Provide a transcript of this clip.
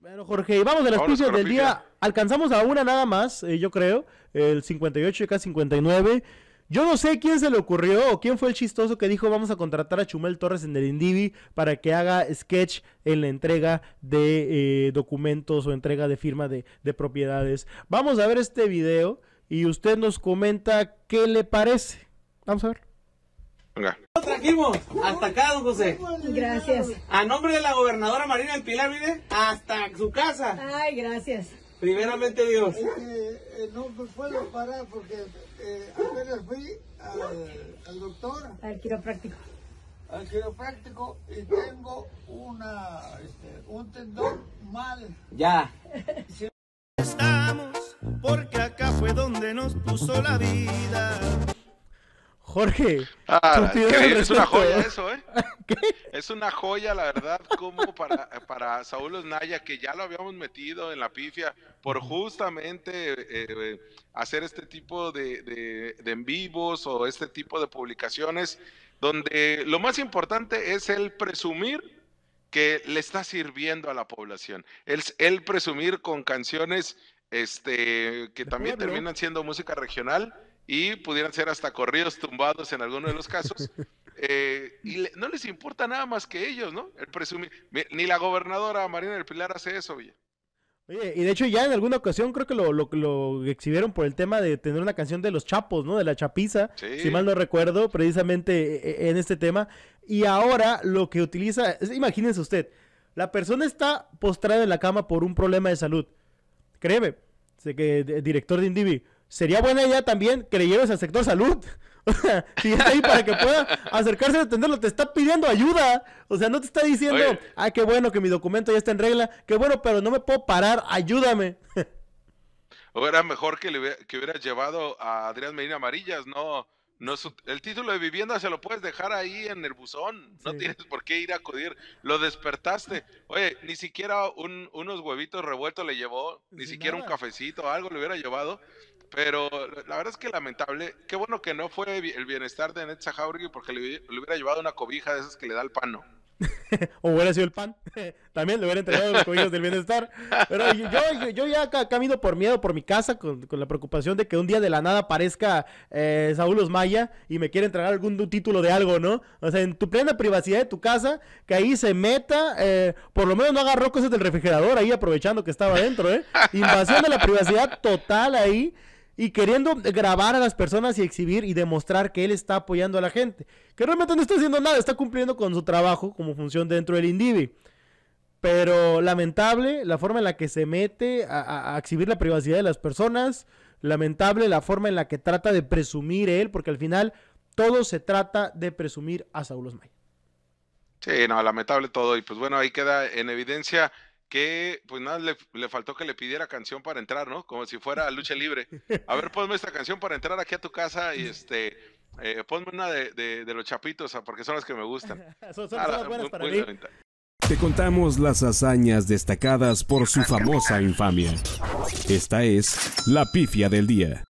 Bueno, Jorge, y vamos de las del día. Alcanzamos a una nada más, eh, yo creo. El 58 y acá 59. Yo no sé quién se le ocurrió o quién fue el chistoso que dijo vamos a contratar a Chumel Torres en el Indivi para que haga sketch en la entrega de eh, documentos o entrega de firma de, de propiedades. Vamos a ver este video y usted nos comenta qué le parece. Vamos a ver. Venga. Seguimos, Hasta acá, don José. Gracias. A nombre de la gobernadora Marina del Pilar, mire, hasta su casa. Ay, gracias. Primeramente Dios. Eh, me fue puedo parar porque eh, apenas fui al, doctor. Al quiropráctico. Al quiropráctico y tengo una, este, un tendón mal. Ya. Estamos porque acá fue donde nos puso la vida. Jorge. Ah, es una joya eso, ¿eh? Es una joya, la verdad, como para, para Saúl Osnaya, que ya lo habíamos metido en la pifia por justamente eh, hacer este tipo de, de, en vivos o este tipo de publicaciones, donde lo más importante es el presumir que le está sirviendo a la población. Es el presumir con canciones este, que también terminan siendo música regional y pudieran ser hasta corridos tumbados en alguno de los casos. Eh, y no les importa nada más que ellos, ¿no? El presumir. Ni la gobernadora Marina del Pilar hace eso, oye. Oye, y de hecho ya en alguna ocasión creo que lo, lo, exhibieron por el tema de tener una canción de los chapos, ¿no? De la chapiza, si mal no recuerdo, precisamente eh, eh, en este tema. Y ahora lo que utiliza, imagínense usted, la persona está postrada en la cama por un problema de salud. Créeme, sé que director de Indivi, sería buena ya también que le lleves al sector salud. O ahí para que pueda acercarse a atenderlo, te está pidiendo ayuda. O sea, no te está diciendo, ay, ah, qué bueno que mi documento ya está en regla, qué bueno, pero no me puedo parar, ayúdame. O era mejor que, le hubiera, hubieras llevado a Adrián Medina Amarillas, no, no el título de vivienda se lo puedes dejar ahí en el buzón, no tienes por qué ir a acudir, lo despertaste. Oye, ni siquiera unos huevitos revueltos le llevó, ni siquiera un cafecito, algo le hubiera llevado pero la verdad es que lamentable. Qué bueno que no fue el bienestar de Netza Jauregui porque le, hubiera llevado una cobija de esas que le da el pano. o hubiera sido el pan. También le hubiera entregado las cobijas del bienestar. Pero yo, yo, yo, ya camino por miedo por mi casa con, con, la preocupación de que un día de la nada aparezca eh, Saúl Osmaya y me quiera entregar algún título de algo, ¿no? O sea, en tu plena privacidad de tu casa, que ahí se meta, eh, por lo menos no agarró cosas del refrigerador ahí aprovechando que estaba adentro, ¿eh? Invasión de la privacidad total ahí y queriendo grabar a las personas y exhibir y demostrar que él está apoyando a la gente. Que realmente no está haciendo nada, está cumpliendo con su trabajo como función dentro del Indivi. Pero lamentable la forma en la que se mete a, exhibir la privacidad de las personas. Lamentable la forma en la que trata de presumir él, porque al final todo se trata de presumir a Saulos Osmay. Sí, no, lamentable todo. Y pues bueno, ahí queda en evidencia que pues nada, le, faltó que le pidiera canción para entrar, ¿no? Como si fuera lucha libre. A ver, ponme esta canción para entrar aquí a tu casa y este, eh, ponme una de, los chapitos, ah, porque son las que me gustan. son, son ah, buenas para mí. Te contamos las hazañas destacadas por su famosa infamia. Esta es la pifia del día.